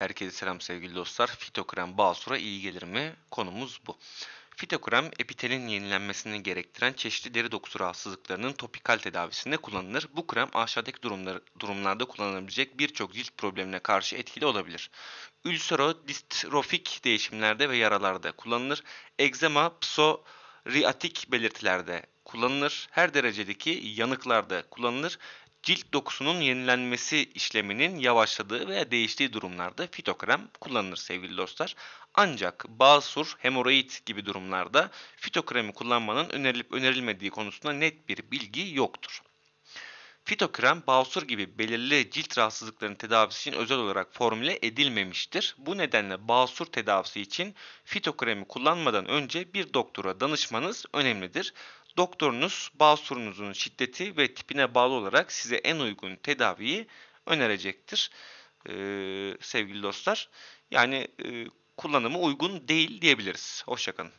Herkese selam sevgili dostlar. Fitokrem basura iyi gelir mi? Konumuz bu. Fitokrem epitelin yenilenmesini gerektiren çeşitli deri dokusu rahatsızlıklarının topikal tedavisinde kullanılır. Bu krem aşağıdaki durumlar, durumlarda kullanılabilecek birçok cilt problemine karşı etkili olabilir. distrofik değişimlerde ve yaralarda kullanılır. Egzema, psoriatik belirtilerde kullanılır. Her derecedeki yanıklarda kullanılır cilt dokusunun yenilenmesi işleminin yavaşladığı veya değiştiği durumlarda fitokrem kullanılır sevgili dostlar. Ancak basur, hemoroid gibi durumlarda fitokremi kullanmanın önerilip önerilmediği konusunda net bir bilgi yoktur. Fitokrem, basur gibi belirli cilt rahatsızlıklarının tedavisi için özel olarak formüle edilmemiştir. Bu nedenle basur tedavisi için fitokremi kullanmadan önce bir doktora danışmanız önemlidir. Doktorunuz basurunuzun şiddeti ve tipine bağlı olarak size en uygun tedaviyi önerecektir ee, sevgili dostlar. Yani e, kullanımı uygun değil diyebiliriz. Hoşçakalın.